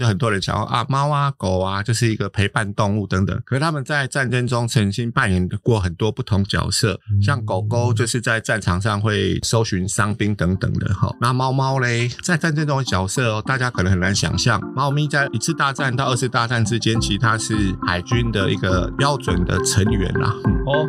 就很多人想要啊，猫啊狗啊，就是一个陪伴动物等等。可是他们在战争中曾经扮演过很多不同角色，像狗狗就是在战场上会搜寻伤兵等等的哈。那猫猫嘞，在战争中的角色，大家可能很难想象。猫咪在一次大战到二次大战之间，其实它是海军的一个标准的成员啦。哦。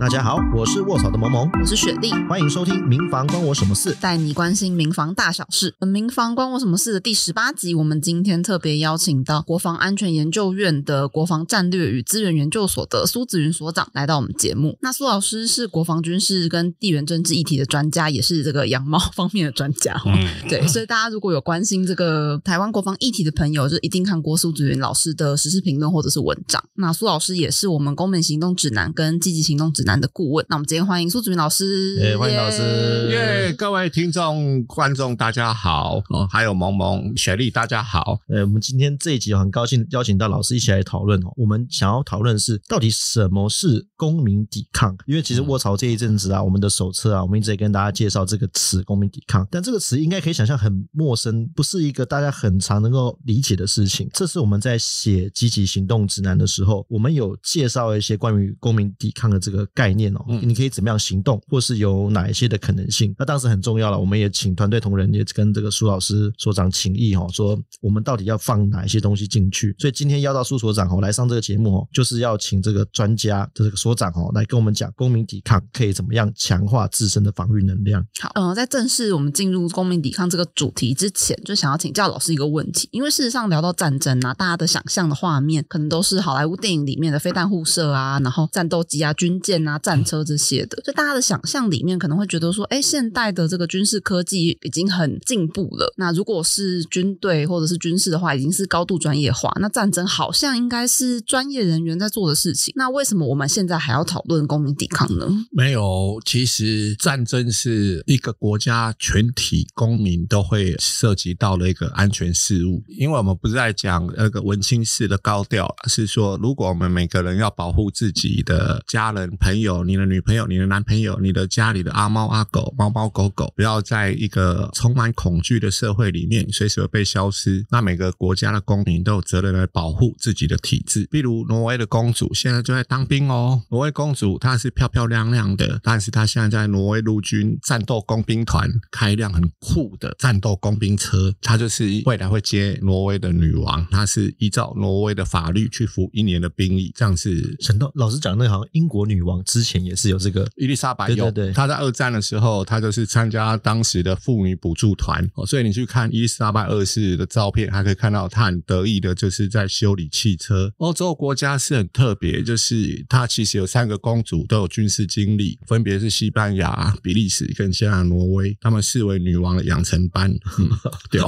大家好，我是卧草的萌萌，我是雪莉，欢迎收听《民防关我什么事》，带你关心民防大小事。《民防关我什么事》的第十八集，我们今天特别邀请到国防安全研究院的国防战略与资源研究所的苏子云所长来到我们节目。那苏老师是国防军事跟地缘政治议题的专家，也是这个养猫方面的专家。嗯，对，所以大家如果有关心这个台湾国防议题的朋友，就一定看过苏子云老师的时事评论或者是文章。那苏老师也是我们《公民行动指南》跟《积极行动指》。难的顾问，那我们今天欢迎苏子明老师，欢迎老师，耶！各位听众观众大家好，哦，还有萌萌、雪莉，大家好。呃，我们今天这一集很高兴邀请到老师一起来讨论哦。我们想要讨论是到底什么是公民抵抗？因为其实卧槽这一阵子啊，我们的手册啊，我们一直跟大家介绍这个词“公民抵抗”，但这个词应该可以想象很陌生，不是一个大家很常能够理解的事情。这是我们在写积极行动指南的时候，我们有介绍一些关于公民抵抗的这个。概念哦，你可以怎么样行动，或是有哪一些的可能性？那当时很重要了。我们也请团队同仁也跟这个苏老师所长请意哦，说我们到底要放哪一些东西进去？所以今天邀到苏所长哦来上这个节目哦，就是要请这个专家的这个所长哦来跟我们讲公民抵抗可以怎么样强化自身的防御能量。好，嗯，在正式我们进入公民抵抗这个主题之前，就想要请教老师一个问题，因为事实上聊到战争啊，大家的想象的画面可能都是好莱坞电影里面的飞弹互射啊，然后战斗机啊、军舰。啊、战车这些的，所以大家的想象里面可能会觉得说，哎，现代的这个军事科技已经很进步了。那如果是军队或者是军事的话，已经是高度专业化。那战争好像应该是专业人员在做的事情。那为什么我们现在还要讨论公民抵抗呢？没有，其实战争是一个国家全体公民都会涉及到了一个安全事务。因为我们不是在讲那个文青式的高调，是说如果我们每个人要保护自己的家人朋。有你的女朋友、你的男朋友、你的家里的阿猫阿狗、猫猫狗狗，不要在一个充满恐惧的社会里面随时会被消失。那每个国家的公民都有责任来保护自己的体制。比如挪威的公主现在就在当兵哦。挪威公主她是漂漂亮亮的，但是她现在在挪威陆军战斗工兵团开一辆很酷的战斗工兵车，她就是未来会接挪威的女王。她是依照挪威的法律去服一年的兵役，这样是。神道老师讲的，好像英国女王。之前也是有这个伊丽莎白有，她在二战的时候，她就是参加当时的妇女补助团，所以你去看伊丽莎白二世的照片，还可以看到她很得意的就是在修理汽车。欧洲国家是很特别，就是她其实有三个公主都有军事经历，分别是西班牙、比利时跟加在挪威，他们视为女王的养成班。对，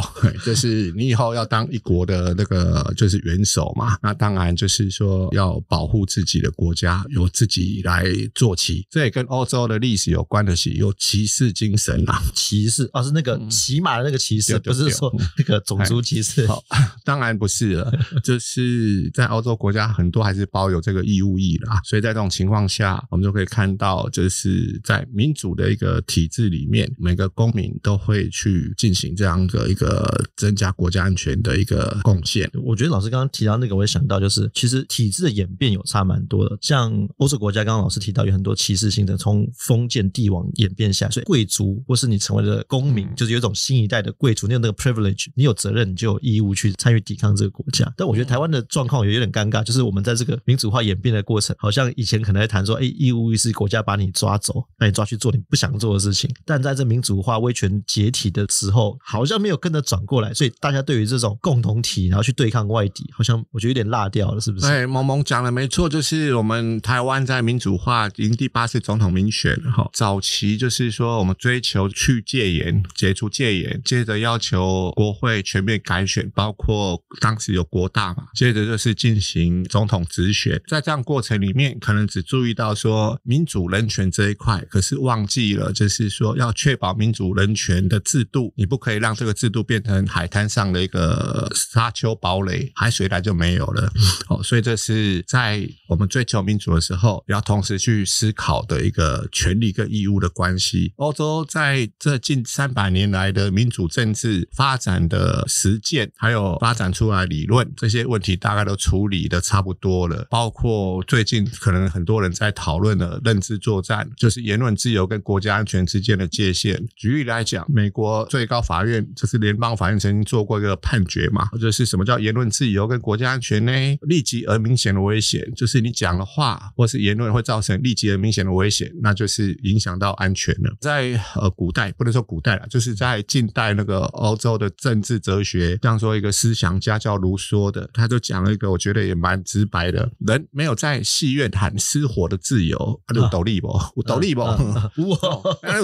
就是你以后要当一国的那个就是元首嘛，那当然就是说要保护自己的国家，由自己来。坐骑，这也跟欧洲的历史有关的是有骑士精神啊，骑士啊，是那个骑马的那个骑士，不是说那个种族歧视，当然不是了。就是在欧洲国家，很多还是包有这个义务役啦，所以在这种情况下，我们就可以看到，就是在民主的一个体制里面，每个公民都会去进行这样的一个增加国家安全的一个贡献。我觉得老师刚刚提到那个，我也想到，就是其实体制的演变有差蛮多的，像欧洲国家，刚刚老师。提到有很多歧视性的，从封建帝王演变下，所以贵族或是你成为了公民，就是有种新一代的贵族，你有那个 privilege，你有责任，你就有义务去参与抵抗这个国家。但我觉得台湾的状况也有点尴尬，就是我们在这个民主化演变的过程，好像以前可能会谈说，哎，义务于是国家把你抓走，把你抓去做你不想做的事情。但在这民主化威权解体的时候，好像没有跟着转过来，所以大家对于这种共同体，然后去对抗外敌，好像我觉得有点落掉了，是不是？哎，蒙蒙讲的没错，就是我们台湾在民主。话，迎第八次总统民选，哈，早期就是说我们追求去戒严，解除戒严，接着要求国会全面改选，包括当时有国大嘛，接着就是进行总统直选。在这样过程里面，可能只注意到说民主人权这一块，可是忘记了就是说要确保民主人权的制度，你不可以让这个制度变成海滩上的一个沙丘堡垒，海水来就没有了。哦，所以这是在我们追求民主的时候，要同时。去思考的一个权利跟义务的关系。欧洲在这近三百年来的民主政治发展的实践，还有发展出来理论，这些问题大概都处理的差不多了。包括最近可能很多人在讨论的“认知作战”，就是言论自由跟国家安全之间的界限。举例来讲，美国最高法院就是联邦法院曾经做过一个判决嘛，或者是什么叫言论自由跟国家安全呢？立即而明显的危险，就是你讲的话，或是言论会造成。成立即的明显的危险，那就是影响到安全了。在呃古代不能说古代了，就是在近代那个欧洲的政治哲学，像样说一个思想家叫卢梭的，他就讲了一个我觉得也蛮直白的：人没有在戏院喊失火的自由。有斗笠不？有斗笠不？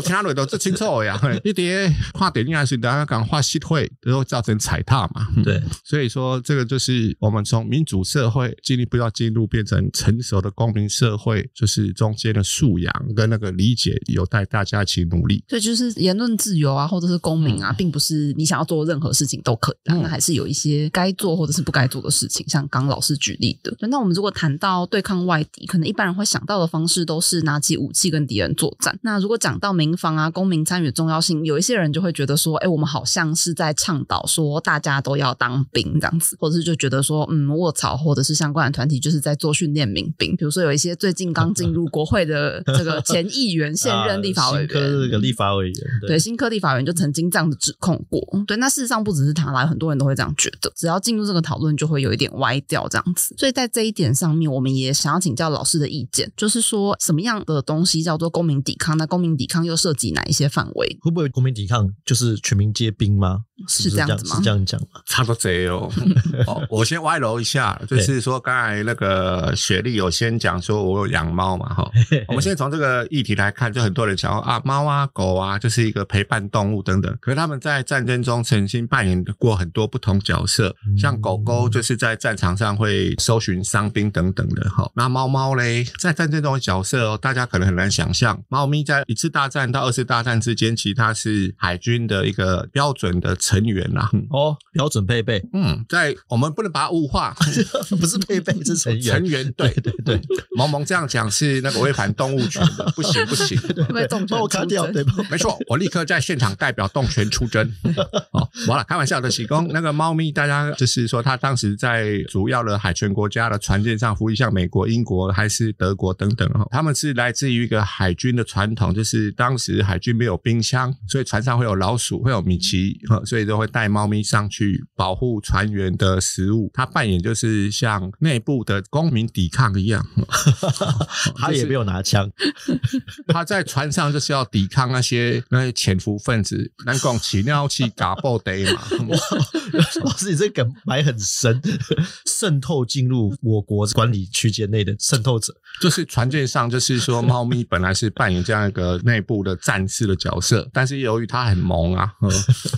其他人都这清楚呀。你啲画点影还是大家讲画协退，然后造成踩踏嘛。对，所以说这个就是我们从民主社会进一不要进入变成成熟的公民社会。是中间的素养跟那个理解，有待大家一起努力。对，就是言论自由啊，或者是公民啊，并不是你想要做任何事情都可当那还是有一些该做或者是不该做的事情。像刚老师举例的，那我们如果谈到对抗外敌，可能一般人会想到的方式都是拿起武器跟敌人作战。那如果讲到民防啊，公民参与的重要性，有一些人就会觉得说：“哎，我们好像是在倡导说大家都要当兵这样子，或者是就觉得说嗯，卧槽，或者是相关的团体就是在做训练民兵，比如说有一些最近刚。”进入国会的 这个前议员、现任立法委员、新科立法委员，对新科立法员就曾经这样子指控过。对，那事实上不只是他啦，很多人都会这样觉得，只要进入这个讨论，就会有一点歪掉这样子。所以在这一点上面，我们也想要请教老师的意见，就是说什么样的东西叫做公民抵抗？那公民抵抗又涉及哪一些范围？会不会公民抵抗就是全民皆兵吗？是这样子吗？是这样讲吗？差不多贼 哦！我先歪楼一下，就是说刚才那个雪莉有先讲说我有养猫嘛，哈。我们现在从这个议题来看，就很多人讲说啊，猫啊狗啊就是一个陪伴动物等等。可是他们在战争中曾经扮演过很多不同角色，像狗狗就是在战场上会搜寻伤兵等等的，哈。那猫猫嘞在战争中的角色，哦，大家可能很难想象，猫咪在一次大战到二次大战之间，其实它是海军的一个标准的。成员啦，哦，标准配备，嗯，在我们不能把它物化，不是配备，是成员。成员，对对对，萌萌这样讲是那个违反动物权的，不 行不行，动物我出掉。对没错，我立刻在现场代表动权出征。哦，完了，开玩笑的，喜公那个猫咪，大家就是说，它当时在主要的海权国家的船舰上服役，像美国、英国还是德国等等哈，他们是来自于一个海军的传统，就是当时海军没有冰箱，所以船上会有老鼠，会有米奇哈。所以都会带猫咪上去保护船员的食物。他扮演就是像内部的公民抵抗一样，他也没有拿枪。他在船上就是要抵抗那些那些潜伏分子。南广奇尿气嘎爆得嘛？老师，你这个埋很深，渗透进入我国管理区间内的渗透者，就是船舰上，就是说猫咪本来是扮演这样一个内部的战士的角色，但是由于它很萌啊，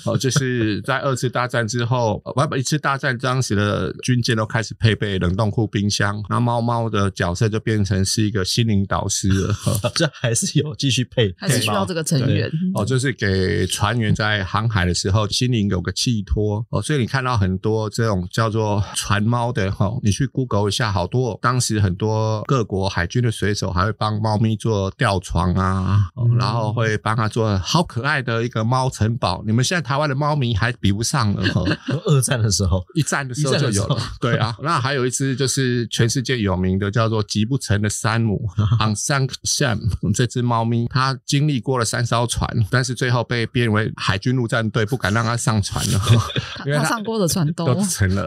哦，就是。是在二次大战之后，不不，一次大战当时的军舰都开始配备冷冻库冰箱，那猫猫的角色就变成是一个心灵导师了。这还是有继续配，还是需要这个成员哦，就是给船员在航海的时候心灵有个寄托哦。所以你看到很多这种叫做船猫的哈，你去 Google 一下，好多当时很多各国海军的水手还会帮猫咪做吊床啊，然后会帮他做好可爱的一个猫城堡。你们现在台湾的猫。名还比不上了。二战的时候，一战的时候就有了。对啊，那还有一只就是全世界有名的叫做“吉不成”的山姆 （Uncle Sam）。这只猫咪它经历过了三艘船，但是最后被编为海军陆战队，不敢让它上船了，因为它上过的船都成了。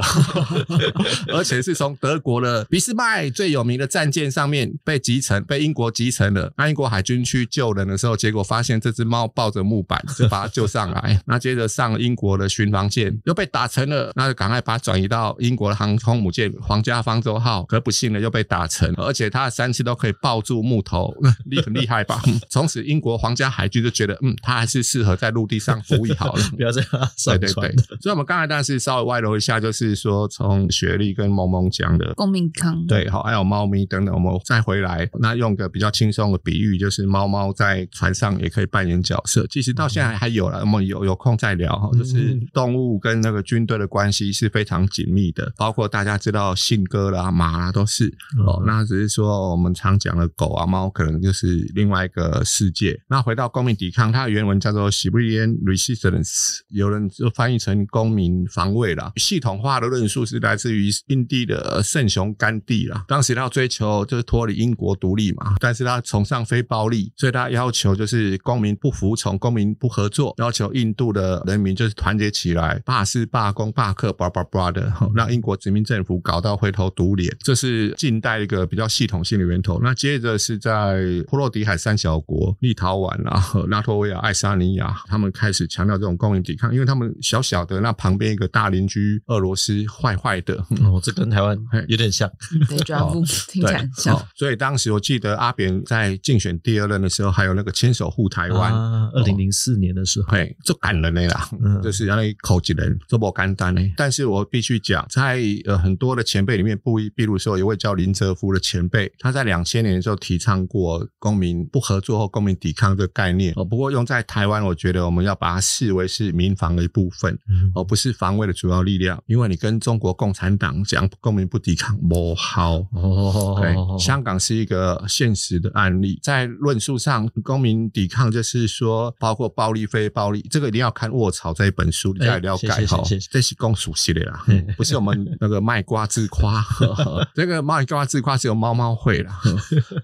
而且是从德国的俾斯麦最有名的战舰上面被集成，被英国集成了。那英国海军去救人的时候，结果发现这只猫抱着木板，就把它救上来。那接着上。英国的巡防舰又被打沉了，那就赶快把它转移到英国的航空母舰皇家方舟号，可不幸的又被打沉，而且它的三次都可以抱住木头，厉 很厉害吧？从此英国皇家海军就觉得，嗯，它还是适合在陆地上服役好了。不要这样。对对对，所以我们刚才当然是稍微歪楼一下，就是说从雪莉跟萌萌讲的公明康，对，好，还有猫咪等等，我们再回来。那用个比较轻松的比喻，就是猫猫在船上也可以扮演角色。其实到现在还有了，我们有有空再聊哈。就是动物跟那个军队的关系是非常紧密的，包括大家知道信鸽啦、马啦都是哦。那只是说我们常讲的狗啊、猫可能就是另外一个世界。那回到公民抵抗，它的原文叫做 “Civilian Resistance”，有人就翻译成“公民防卫”啦。系统化的论述是来自于印地的圣雄甘地啦，当时他追求就是脱离英国独立嘛，但是他崇尚非暴力，所以他要求就是公民不服从、公民不合作，要求印度的人民。就是团结起来，罢市、罢工、罢课，叭叭叭的，让英国殖民政府搞到回头堵脸。这是近代一个比较系统性的源头。那接着是在波罗的海三小国——立陶宛、然后拉脱维亚、爱沙尼亚，他们开始强调这种公民抵抗，因为他们小小的，那旁边一个大邻居俄罗斯坏坏的。哦，这跟台湾 有点像。对，哦，对，像。所以当时我记得阿扁在竞选第二任的时候，还有那个“牵手护台湾”，二零零四年的时候，嘿，就干了那档。就是让你口技人都不简单呢。但是我必须讲，在呃很多的前辈里面，不，一，比如说有一位叫林哲夫的前辈，他在两千年的时候提倡过“公民不合作”或“公民抵抗”的概念。哦，不过用在台湾，我觉得我们要把它视为是民防的一部分，而不是防卫的主要力量。因为你跟中国共产党讲“公民不抵抗”不好。哦，香港是一个现实的案例，在论述上，“公民抵抗”就是说，包括暴力、非暴力，这个一定要看卧槽。在一本书里加了解哈，这是公鼠系列啦，不是我们那个卖瓜自夸。这个卖瓜自夸只有猫猫会啦，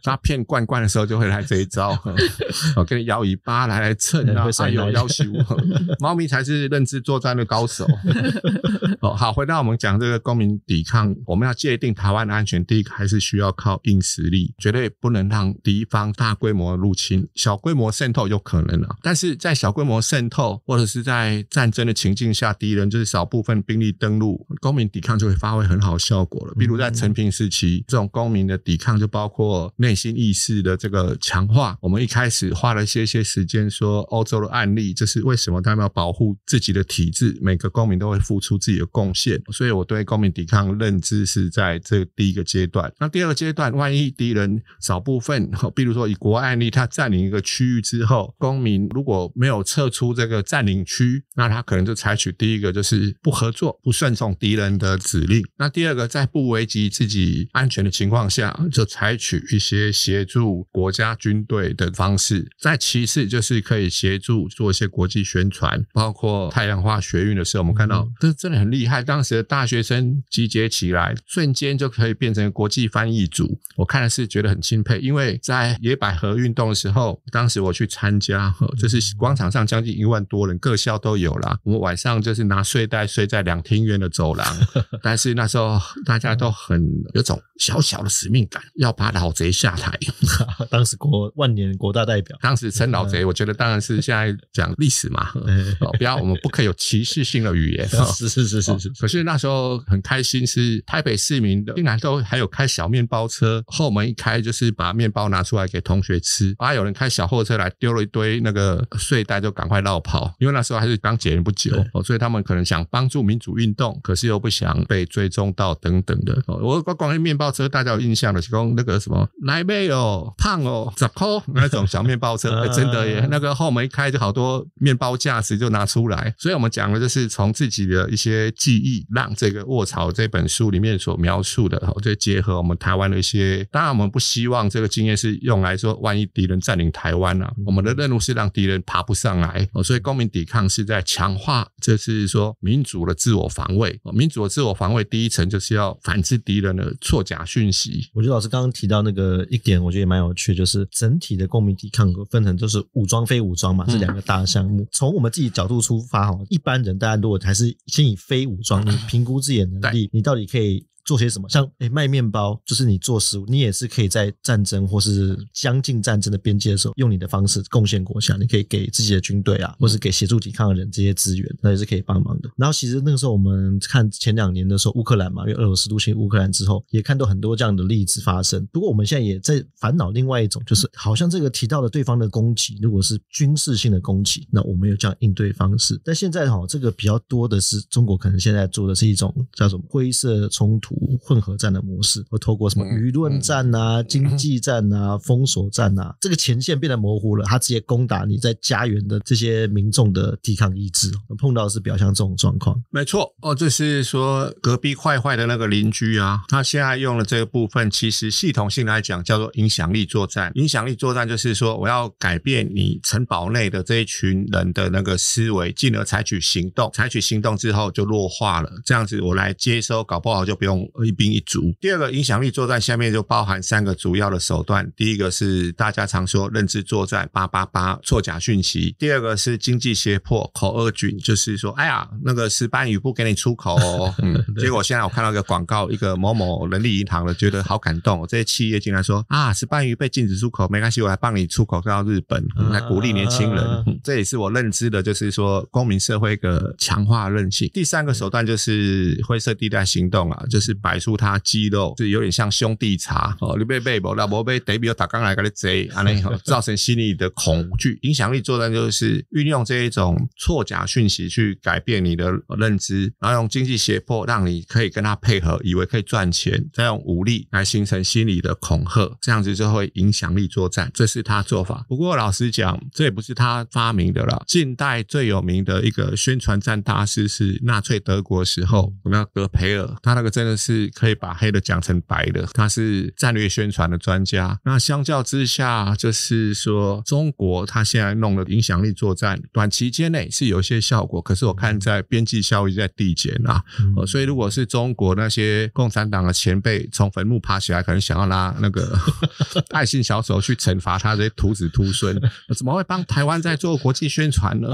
他骗罐罐的时候就会来这一招。我跟你摇尾巴来来蹭啊，还有要求，我。猫咪才是认知作战的高手。哦，好，回到我们讲这个公民抵抗，我们要界定台湾的安全。第一个还是需要靠硬实力，绝对不能让敌方大规模入侵，小规模渗透有可能啊。但是在小规模渗透或者是在战争的情境下，敌人就是少部分兵力登陆，公民抵抗就会发挥很好效果了。比如在陈平时期，这种公民的抵抗就包括内心意识的这个强化。我们一开始花了一些时间说欧洲的案例，这是为什么他们要保护自己的体制？每个公民都会付出自己的贡献。所以我对公民抵抗认知是在这第一个阶段。那第二个阶段，万一敌人少部分，比如说以国案例，他占领一个区域之后，公民如果没有撤出这个占领区，那他可能就采取第一个就是不合作、不顺从敌人的指令。那第二个，在不危及自己安全的情况下，就采取一些协助国家军队的方式。再其次，就是可以协助做一些国际宣传。包括太阳花学运的时候，我们看到这真的很厉害。当时的大学生集结起来，瞬间就可以变成国际翻译组。我看的是觉得很钦佩，因为在野百合运动的时候，当时我去参加，就是广场上将近一万多人，各校都有。有了，我们晚上就是拿睡袋睡在两庭院的走廊，但是那时候大家都很有种。小小的使命感，要把老贼下台。当时国万年国大代表，当时称老贼，我觉得当然是现在讲历史嘛，不要我们不可有歧视性的语言。是是是是是。可是那时候很开心，是台北市民竟然都还有开小面包车，后门一开就是把面包拿出来给同学吃。还有人开小货车来丢了一堆那个睡袋，就赶快绕跑，因为那时候还是刚解严不久，哦，所以他们可能想帮助民主运动，可是又不想被追踪到等等的。我光光面包。车大家有印象的，提讲那个什么来妹哦，胖哦，怎抠那种小面包车，真的耶！那个后门一开就好多面包架子就拿出来。所以我们讲的就是从自己的一些记忆，让这个《卧槽》这本书里面所描述的，就结合我们台湾的一些。当然，我们不希望这个经验是用来说，万一敌人占领台湾了，我们的任务是让敌人爬不上来。所以，公民抵抗是在强化，就是说民主的自我防卫。民主的自我防卫第一层就是要反制敌人的错讲。打讯息，我觉得老师刚刚提到那个一点，我觉得也蛮有趣，就是整体的共鸣、抵抗分成，就是武装非武装嘛，这两个大项目。从我们自己角度出发，哈，一般人大家如果还是先以非武装 评估自己的能力，你到底可以？做些什么？像哎，卖面包就是你做食物，你也是可以在战争或是将近战争的边界的时候，用你的方式贡献国家。你可以给自己的军队啊，或是给协助抵抗的人这些资源，那也是可以帮忙的。然后其实那个时候我们看前两年的时候，乌克兰嘛，因为俄罗斯入侵乌克兰之后，也看到很多这样的例子发生。不过我们现在也在烦恼另外一种，就是好像这个提到了对方的攻击，如果是军事性的攻击，那我们有这样应对方式。但现在哈，这个比较多的是中国可能现在做的是一种叫做灰色冲突。混合战的模式，会透过什么舆论战啊、经济战啊、封锁战啊，这个前线变得模糊了。他直接攻打你在家园的这些民众的抵抗意志，碰到是比较像这种状况。没错，哦，就是说隔壁坏坏的那个邻居啊，他现在用了这个部分，其实系统性来讲叫做影响力作战。影响力作战就是说，我要改变你城堡内的这一群人的那个思维，进而采取行动。采取行动之后就弱化了，这样子我来接收，搞不好就不用。一兵一卒。第二个影响力作战，下面就包含三个主要的手段。第一个是大家常说认知作战，八八八错假讯息。第二个是经济胁迫，口恶菌，就是说，哎呀，那个石斑鱼不给你出口。嗯，结果现在我看到一个广告，一个某某人力银行的，觉得好感动。这些企业竟然说，啊，石斑鱼被禁止出口，没关系，我来帮你出口到日本，来鼓励年轻人。这也是我认知的，就是说，公民社会一个强化韧性。第三个手段就是灰色地带行动啊，就是。摆出他肌肉，就有点像兄弟茶。哦，你被被无那无被得比有打刚来个你贼，安尼 造成心理的恐惧。影响力作战就是运用这一种错假讯息去改变你的认知，然后用经济胁迫让你可以跟他配合，以为可以赚钱，再用武力来形成心理的恐吓，这样子就会影响力作战。这是他做法。不过老实讲，这也不是他发明的了。近代最有名的一个宣传战大师是纳粹德国时候，那格培尔，他那个真的是。是可以把黑的讲成白的，他是战略宣传的专家。那相较之下，就是说中国他现在弄了影响力作战，短期间内是有一些效果，可是我看在边际效益在递减啊。所以，如果是中国那些共产党的前辈从坟墓爬起来，可能想要拿那个 爱心小手去惩罚他这些徒子徒孙，怎么会帮台湾在做国际宣传呢？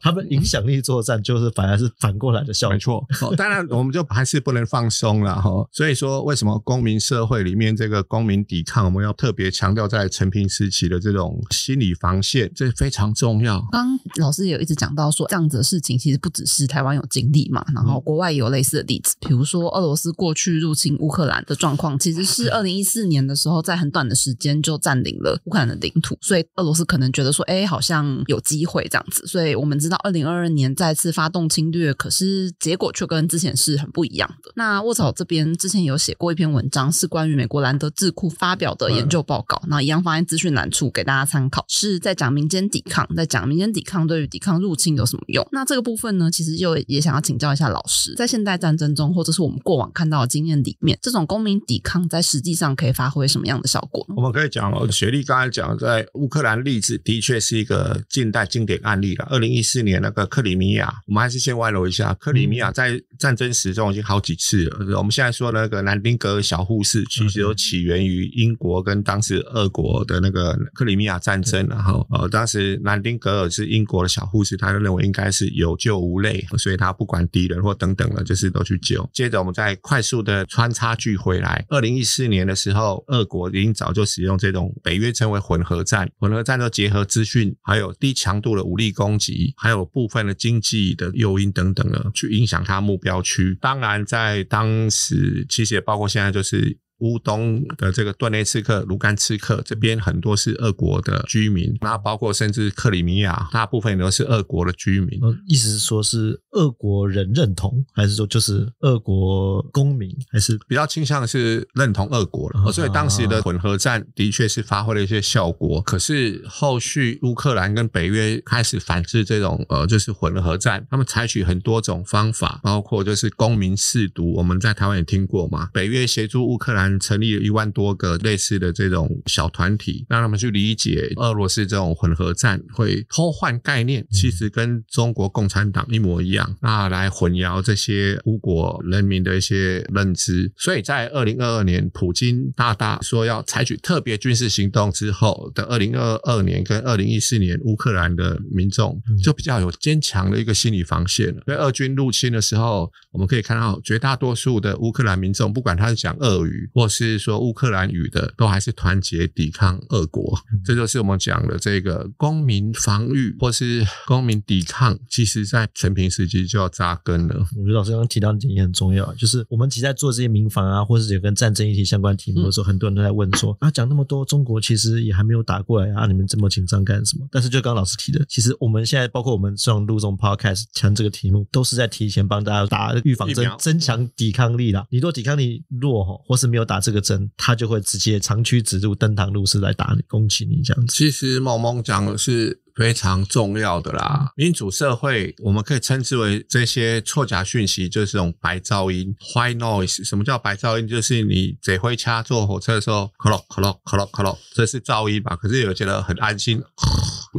他们影响力作战就是反而是反过来的效果。没错，当然我们就还是不能放松了。然后，所以说为什么公民社会里面这个公民抵抗，我们要特别强调在成平时期的这种心理防线，这非常重要。刚老师也有一直讲到说，这样子的事情其实不只是台湾有经历嘛，然后国外也有类似的例子，比如说俄罗斯过去入侵乌克兰的状况，其实是二零一四年的时候，在很短的时间就占领了乌克兰的领土，所以俄罗斯可能觉得说，哎，好像有机会这样子。所以我们知道二零二二年再次发动侵略，可是结果却跟之前是很不一样的。那卧槽。这边之前有写过一篇文章，是关于美国兰德智库发表的研究报告，那一样放在资讯栏处给大家参考。是在讲民间抵抗，在讲民间抵抗对于抵抗入侵有什么用？那这个部分呢，其实就也想要请教一下老师，在现代战争中，或者是我们过往看到的经验里面，这种公民抵抗在实际上可以发挥什么样的效果？我们可以讲，雪莉刚才讲在乌克兰例子，的确是一个近代经典案例了。二零一四年那个克里米亚，我们还是先外露一下克里米亚在。战争始终已经好几次了。我们现在说那个南丁格尔小护士，其实都起源于英国跟当时俄国的那个克里米亚战争。然后，呃，当时南丁格尔是英国的小护士，他就认为应该是有救无泪，所以他不管敌人或等等了，就是都去救。接着，我们再快速的穿插剧回来。二零一四年的时候，俄国已经早就使用这种北约称为混合战，混合战斗结合资讯，还有低强度的武力攻击，还有部分的经济的诱因等等了，去影响他目标。郊区，当然，在当时，其实也包括现在，就是。乌东的这个顿涅茨克、卢甘茨克这边很多是俄国的居民，那包括甚至克里米亚大部分都是俄国的居民。意思是说，是俄国人认同，还是说就是俄国公民，还是比较倾向是认同俄国了？所以当时的混合战的确是发挥了一些效果。可是后续乌克兰跟北约开始反制这种呃，就是混合战，他们采取很多种方法，包括就是公民试毒，我们在台湾也听过嘛。北约协助乌克兰。成立了一万多个类似的这种小团体，让他们去理解俄罗斯这种混合战会偷换概念，其实跟中国共产党一模一样，那来混淆这些乌国人民的一些认知。所以在二零二二年，普京大大说要采取特别军事行动之后，的二零二二年跟二零一四年，乌克兰的民众就比较有坚强的一个心理防线了。为俄军入侵的时候，我们可以看到绝大多数的乌克兰民众，不管他是讲俄语，或是说乌克兰语的，都还是团结抵抗俄国，这就是我们讲的这个公民防御或是公民抵抗，其实在全平时期就要扎根了。我觉得老师刚刚提到的点也很重要，就是我们其实在做这些民防啊，或是有跟战争议题相关题目的时候，很多人都在问说：啊，讲那么多，中国其实也还没有打过来啊，你们这么紧张干什么？但是就刚刚老师提的，其实我们现在包括我们种录这种 podcast，谈这个题目，都是在提前帮大家打预防针，增强抵抗力啦。你若抵抗力弱哈，或是没有。打这个针，他就会直接长驱直入、登堂入室来打你、攻击你这样。其实，萌萌讲是非常重要的啦。民主社会，我们可以称之为这些错假讯息就是这种白噪音 （white noise）。什么叫白噪音？就是你嘴会掐坐火车的时候，咳咯咳咯咳咯咯，这是噪音吧？可是有觉得很安心。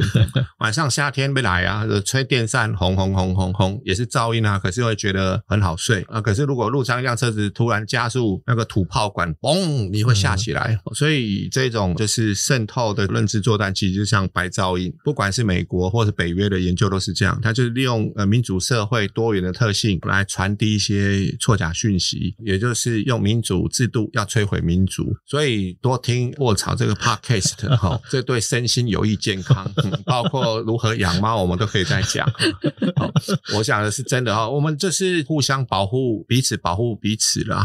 晚上夏天没来啊，吹电扇轰轰轰轰轰，也是噪音啊。可是会觉得很好睡啊。可是如果路上一辆车子突然加速，那个土炮管嘣，你会吓起来。所以这种就是渗透的认知作战，其实就像白噪音，不管是美国或是北约的研究都是这样。它就是利用呃民主社会多元的特性来传递一些错假讯息，也就是用民主制度要摧毁民主。所以多听卧槽这个 podcast 哈，这对身心有益健康。包括如何养猫，我们都可以再讲。我讲的是真的哦，我们这是互相保护彼此，保护彼此了。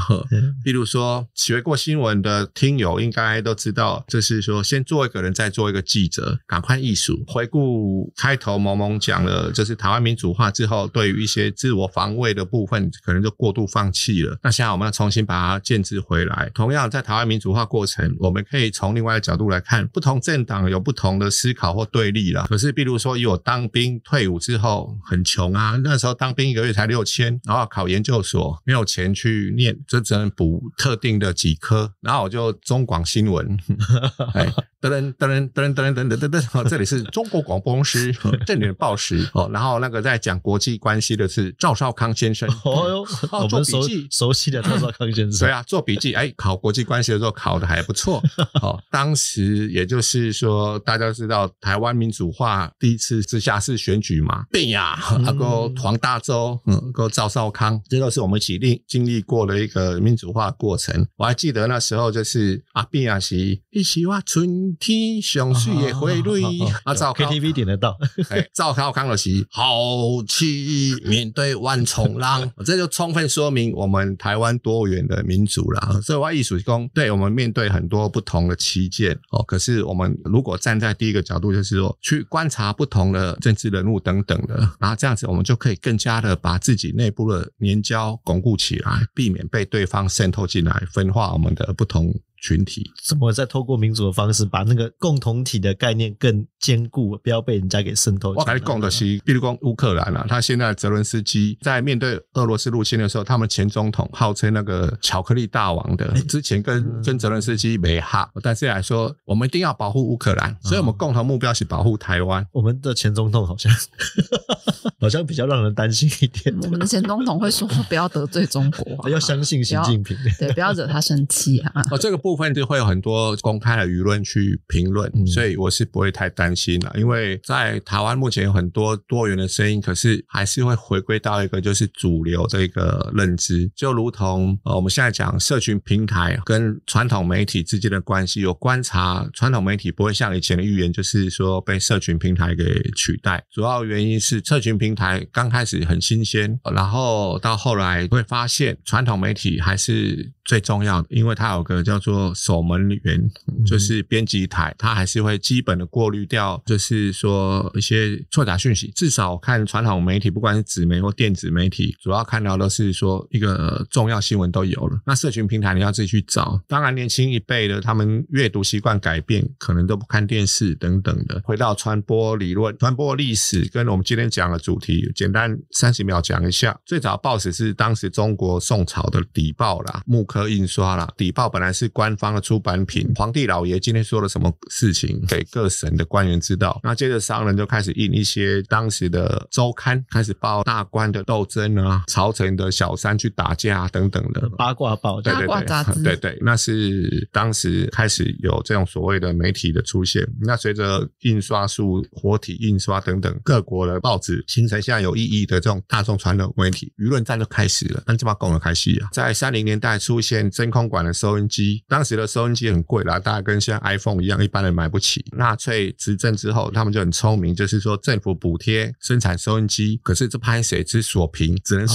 比如说，学过新闻的听友应该都知道，就是说，先做一个人，再做一个记者，赶快艺术回顾开头。萌萌讲了，就是台湾民主化之后，对于一些自我防卫的部分，可能就过度放弃了。那现在我们要重新把它建置回来。同样，在台湾民主化过程，我们可以从另外一个角度来看，不同政党有不同的思考或对。力了，可是比如说，我当兵退伍之后很穷啊。那时候当兵一个月才六千，然后考研究所没有钱去念，只能补特定的几科。然后我就中广新闻，哎，噔噔噔噔噔噔噔噔，这里是中国广播公司 正点报时哦。然后那个在讲国际关系的是赵少康先生，哦，做笔记熟悉的赵少康先生，对啊，做笔记，哎，考国际关系的时候考的还不错。好，当时也就是说，大家知道台湾。民主化第一次直辖市选举嘛，毕雅，那个黄大嗯，那个赵少康，这个是我们起历经历过的一个民主化过程。我还记得那时候就是阿毕亚是一席话春天，雄旭也回来；阿赵 KTV 点得到，赵少康的旗豪气面对万重浪，这就充分说明我们台湾多元的民主了。所以，我艺术工对我们面对很多不同的旗舰哦。可是，我们如果站在第一个角度，就是说。去观察不同的政治人物等等的，然后这样子，我们就可以更加的把自己内部的粘胶巩固起来，避免被对方渗透进来，分化我们的不同。群体怎么在透过民主的方式把那个共同体的概念更坚固，不要被人家给渗透？我还共的是，比如讲乌克兰啊，他现在泽伦斯基在面对俄罗斯入侵的时候，他们前总统号称那个巧克力大王的，之前跟跟泽伦斯基没哈，但是来说我们一定要保护乌克兰，所以我们共同目标是保护台湾。我们的前总统好像 好像比较让人担心一点，我们的前总统会说不要得罪中国，要相信习近平，对，不要惹他生气啊。哦，这个不。部分就会有很多公开的舆论去评论，所以我是不会太担心的，因为在台湾目前有很多多元的声音，可是还是会回归到一个就是主流的一个认知，就如同呃我们现在讲社群平台跟传统媒体之间的关系，有观察传统媒体不会像以前的预言，就是说被社群平台给取代，主要原因是社群平台刚开始很新鲜，然后到后来会发现传统媒体还是最重要的，因为它有个叫做。守门员就是编辑台，他还是会基本的过滤掉，就是说一些错杂讯息。至少看传统媒体，不管是纸媒或电子媒体，主要看到都是说一个重要新闻都有了。那社群平台你要自己去找。当然，年轻一辈的他们阅读习惯改变，可能都不看电视等等的。回到传播理论、传播历史，跟我们今天讲的主题，简单三十秒讲一下。最早报纸是当时中国宋朝的邸报啦，木刻印刷啦，《邸报本来是关官方的出版品，皇帝老爷今天说了什么事情，给各省的官员知道。那接着商人就开始印一些当时的周刊，开始报大官的斗争啊，朝臣的小三去打架等等的八卦报对八卦杂志，对对，那是当时开始有这种所谓的媒体的出现。那随着印刷术、活体印刷等等，各国的报纸形成现在有意义的这种大众传媒媒体，舆论战就开始了。那这把弓要开始啊，在三零年代出现真空管的收音机。当时的收音机很贵啦，大家跟现在 iPhone 一样，一般人买不起。纳粹执政之后，他们就很聪明，就是说政府补贴生产收音机，可是这拍谁之所屏，只能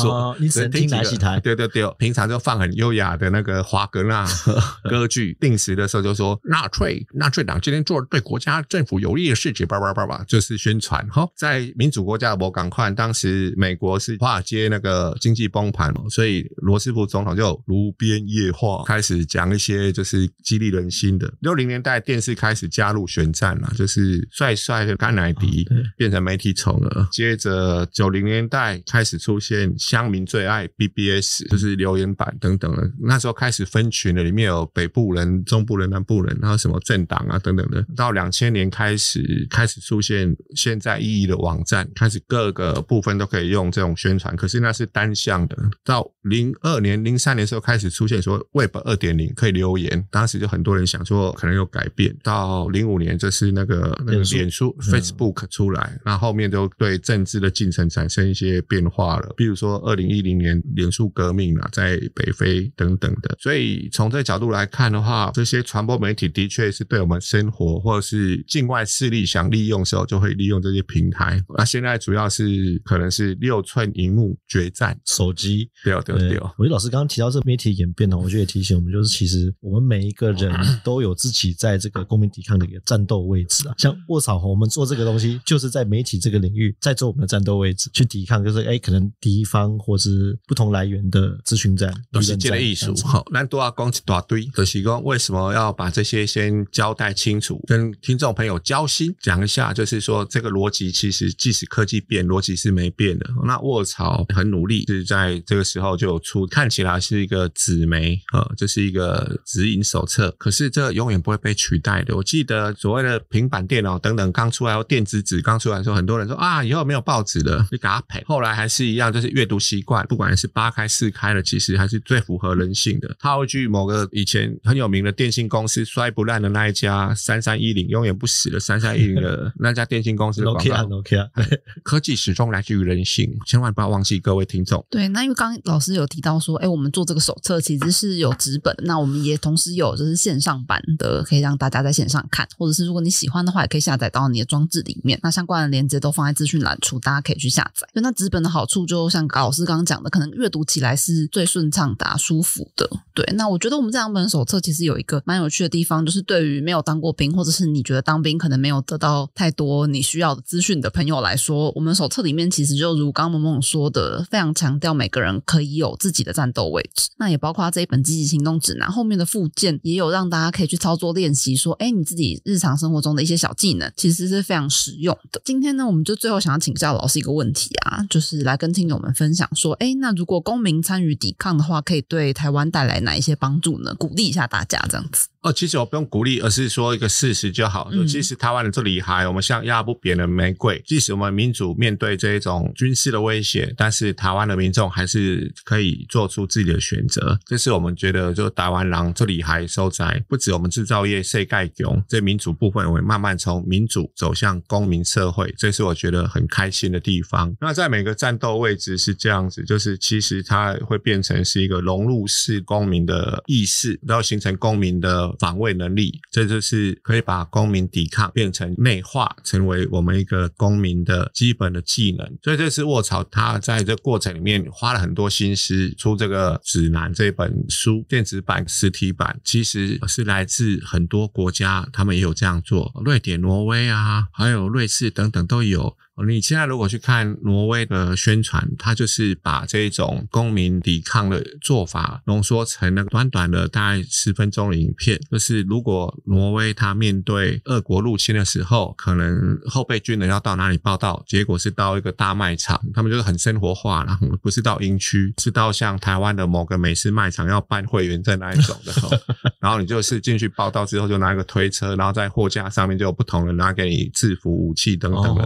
你只能听哪几台？对对对，平常就放很优雅的那个华格纳 歌剧。定时的时候就说纳粹，纳粹党今天做了对国家政府有利的事情，叭叭叭叭，就是宣传哈。在民主国家，我赶快，当时美国是华尔街那个经济崩盘，所以罗斯福总统就炉边夜话开始讲一些。就是激励人心的。六零年代电视开始加入选战了，就是帅帅的甘乃迪变成媒体宠儿。接着九零年代开始出现乡民最爱 BBS，就是留言板等等的。那时候开始分群了，里面有北部人、中部人、南部人，然后什么政党啊等等的。到两千年开始开始出现现在意义的网站，开始各个部分都可以用这种宣传。可是那是单向的。到零二年、零三年时候开始出现说 Web 二点零可以留言。年，当时就很多人想说可能有改变。到零五年，这是那个脸书 Facebook 出来，那后面就对政治的进程产生一些变化了。比如说二零一零年脸书革命啊，在北非等等的。所以从这角度来看的话，这些传播媒体的确是对我们生活，或者是境外势力想利用时候，就会利用这些平台。那现在主要是可能是六寸荧幕决战手机，对对对。我觉得老师刚刚提到这媒体演变呢，我觉得也提醒我们就是其实。我们每一个人都有自己在这个公民抵抗的一个战斗位置啊，像卧草，我们做这个东西就是在媒体这个领域在做我们的战斗位置去抵抗，就是哎，可能敌方或是不同来源的咨询站都是借了艺术好，那多啊光一多啊堆，德西光为什么要把这些先交代清楚，跟听众朋友交心讲一下，就是说这个逻辑其实即使科技变，逻辑是没变的。那卧草很努力是在这个时候就出，看起来是一个纸媒啊，这是一个。指引手册，可是这永远不会被取代的。我记得所谓的平板电脑等等刚出来，电子纸刚出来的时候，很多人说啊，以后没有报纸了，你给他赔。后来还是一样，就是阅读习惯，不管是八开四开的，其实还是最符合人性的。套句某个以前很有名的电信公司摔不烂的那一家三三一零永远不死的三三一零的 那家电信公司的广告，OK 啊，OK 啊，科技始终来自于人性，千万不要忘记各位听众。对，那因为刚老师有提到说，哎，我们做这个手册其实是有纸本，那我们也。同时有就是线上版的，可以让大家在线上看，或者是如果你喜欢的话，也可以下载到你的装置里面。那相关的链接都放在资讯栏处，大家可以去下载。那纸本的好处，就像老师刚刚讲的，可能阅读起来是最顺畅的、舒服的。对，那我觉得我们这两本手册其实有一个蛮有趣的地方，就是对于没有当过兵，或者是你觉得当兵可能没有得到太多你需要的资讯的朋友来说，我们手册里面其实就如刚萌萌说的，非常强调每个人可以有自己的战斗位置。那也包括这一本《积极行动指南》后面的。附件也有让大家可以去操作练习，说，哎，你自己日常生活中的一些小技能，其实是非常实用的。今天呢，我们就最后想要请教老师一个问题啊，就是来跟听友们分享说，哎，那如果公民参与抵抗的话，可以对台湾带来哪一些帮助呢？鼓励一下大家这样子。哦，其实我不用鼓励，而是说一个事实就好。就其实台湾的这里还，我们像压不扁的玫瑰。即使我们民主面对这一种军事的威胁，但是台湾的民众还是可以做出自己的选择。这是我们觉得，就台湾人这里还收窄，不止我们制造业覆盖穷，这民主部分会慢慢从民主走向公民社会。这是我觉得很开心的地方。那在每个战斗位置是这样子，就是其实它会变成是一个融入式公民的意识，然后形成公民的。防卫能力，这就是可以把公民抵抗变成内化，成为我们一个公民的基本的技能。所以这是卧槽，他在这过程里面花了很多心思出这个指南这本书，电子版、实体版，其实是来自很多国家，他们也有这样做，瑞典、挪威啊，还有瑞士等等都有。你现在如果去看挪威的宣传，他就是把这种公民抵抗的做法浓缩成那个短短的大概十分钟的影片。就是如果挪威他面对俄国入侵的时候，可能后备军人要到哪里报道？结果是到一个大卖场，他们就是很生活化了，不是到营区，是到像台湾的某个美食卖场要办会员证那一种的。然后你就是进去报道之后，就拿一个推车，然后在货架上面就有不同的拿给你制服、武器等等的。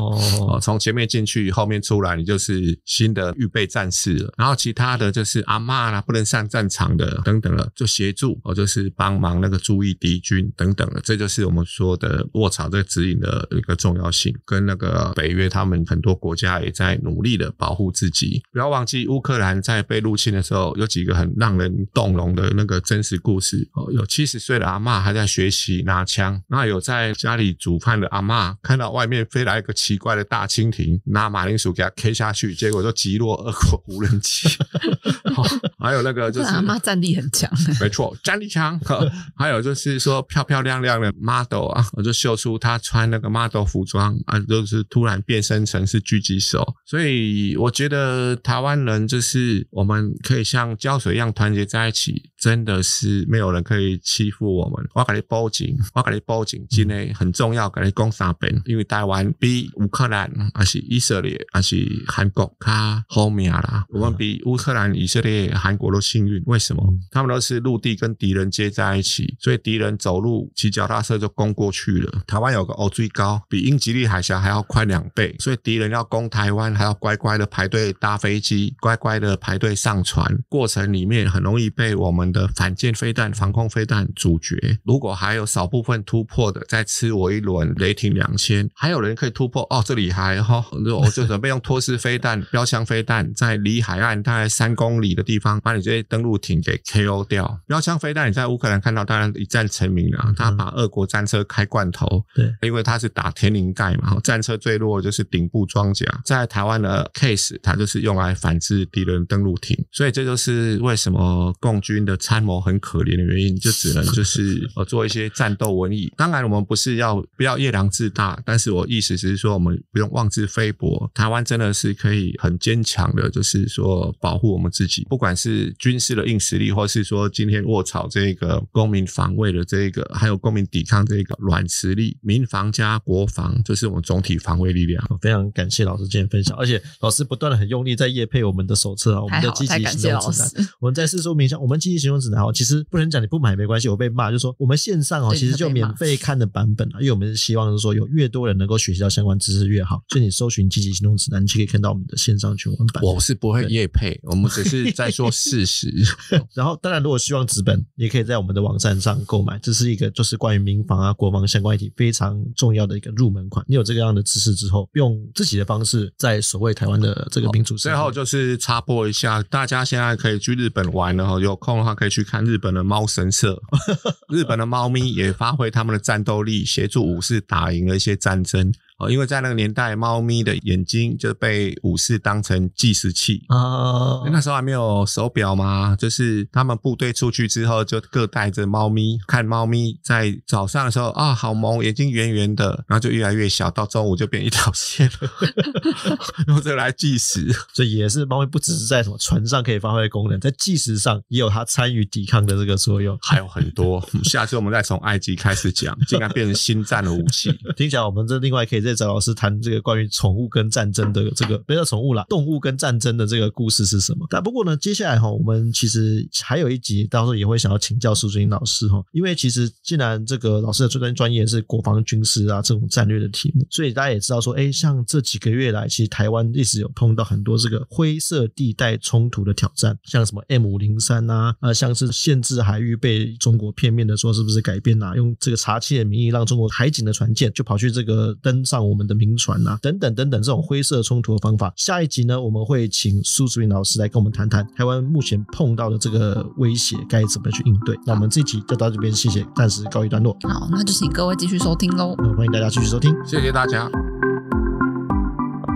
从前面进去，后面出来，你就是新的预备战士了。然后其他的就是阿妈啦，不能上战场的等等了，就协助，哦，就是帮忙那个注意敌军等等了。这就是我们说的卧槽这个指引的一个重要性。跟那个北约他们很多国家也在努力的保护自己。不要忘记，乌克兰在被入侵的时候有几个很让人动容的那个真实故事。哦，有七十岁的阿妈还在学习拿枪，那有在家里煮饭的阿妈看到外面飞来一个奇怪的大。蜻蜓拿马铃薯给它 K 下去，结果就击落二国无人机。还有那个就是阿妈战力很强，没错，战力强。还有就是说漂漂亮亮的 model 啊，我就秀出他穿那个 model 服装啊，就是突然变身成是狙击手。所以我觉得台湾人就是我们可以像胶水一样团结在一起。真的是没有人可以欺负我们。我给你报警，我给你报警，今天很重要。给你攻三遍。因为台湾比乌克兰还是以色列还是韩国卡后面啊啦！我们比乌克兰、以色列、韩国都幸运，为什么？他们都是陆地跟敌人接在一起，所以敌人走路骑脚踏车就攻过去了。台湾有个澳最高，比英吉利海峡还要快两倍，所以敌人要攻台湾，还要乖乖的排队搭飞机，乖乖的排队上船，过程里面很容易被我们。的反舰飞弹、防空飞弹主角，如果还有少部分突破的，再吃我一轮雷霆两千，还有人可以突破哦。这里还好，我就准备用托式飞弹、标枪飞弹，在离海岸大概三公里的地方，把你这些登陆艇给 KO 掉。标枪飞弹你在乌克兰看到，当然一战成名了，他把俄国战车开罐头，对，因为他是打天灵盖嘛，战车坠落就是顶部装甲。在台湾的 case，它就是用来反制敌人登陆艇，所以这就是为什么共军的。参谋很可怜的原因，就只能就是 呃做一些战斗文艺。当然，我们不是要不要夜郎自大，但是我意思只是说，我们不用妄自菲薄。台湾真的是可以很坚强的，就是说保护我们自己。不管是军事的硬实力，或是说今天卧槽这个公民防卫的这个，还有公民抵抗这个软实力，民防加国防，就是我们总体防卫力量。非常感谢老师今天分享，而且老师不断的很用力在夜配我们的手册啊，我们的积极行动指南。我们在说明名下，我们积极。行动指南，哦，其实不能讲你不买也没关系。我被骂就说我们线上哦，其实就免费看的版本啊，因为我们是希望是说有越多人能够学习到相关知识越好。所以你搜寻积极行动指南，你就可以看到我们的线上全文版。我是不会越配，我们只是在说事实。然后当然，如果希望纸本，也可以在我们的网站上购买。这是一个就是关于民防啊、国防相关议题非常重要的一个入门款。你有这个样的知识之后，用自己的方式在守卫台湾的这个民主。最后就是插播一下，大家现在可以去日本玩了哈，有空的话可以去看日本的猫神社，日本的猫咪也发挥他们的战斗力，协助武士打赢了一些战争。哦，因为在那个年代，猫咪的眼睛就被武士当成计时器啊。那时候还没有手表嘛，就是他们部队出去之后，就各带着猫咪，看猫咪在早上的时候啊，好萌，眼睛圆圆的，然后就越来越小，到中午就变一条线了，用这来计时。所以也是猫咪不只是在什么船上可以发挥功能，在计时上也有它参与抵抗的这个作用。还有很多，下次我们再从埃及开始讲，竟然变成新战的武器，听起来我们这另外可以。在找老师谈这个关于宠物跟战争的这个不要宠物啦，动物跟战争的这个故事是什么？但不过呢，接下来哈，我们其实还有一集，到时候也会想要请教苏俊英老师哈，因为其实既然这个老师的专专业是国防军事啊，这种战略的题目，所以大家也知道说，哎，像这几个月来，其实台湾一直有碰到很多这个灰色地带冲突的挑战，像什么 M 五零三啊，呃，像是限制海域被中国片面的说是不是改变啊，用这个查窃的名义，让中国海警的船舰就跑去这个登上。我们的民船啊，等等等等，这种灰色冲突的方法。下一集呢，我们会请苏志明老师来跟我们谈谈台湾目前碰到的这个威胁，该怎么去应对。那我们这一集就到这边，谢谢，暂时告一段落。好，那就请各位继续收听喽。欢迎大家继续收听，谢谢大家。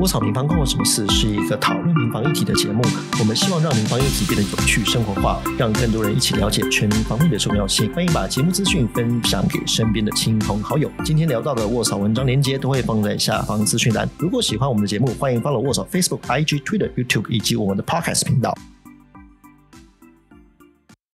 卧草民房共我什么事是一个讨论民房议题的节目，我们希望让民房议题变得有趣、生活化，让更多人一起了解全民防务的重要性。欢迎把节目资讯分享给身边的亲朋好友。今天聊到的卧草文章链接都会放在下方资讯栏。如果喜欢我们的节目，欢迎 follow 卧草 Facebook、IG、Twitter、YouTube 以及我们的 Podcast 频道。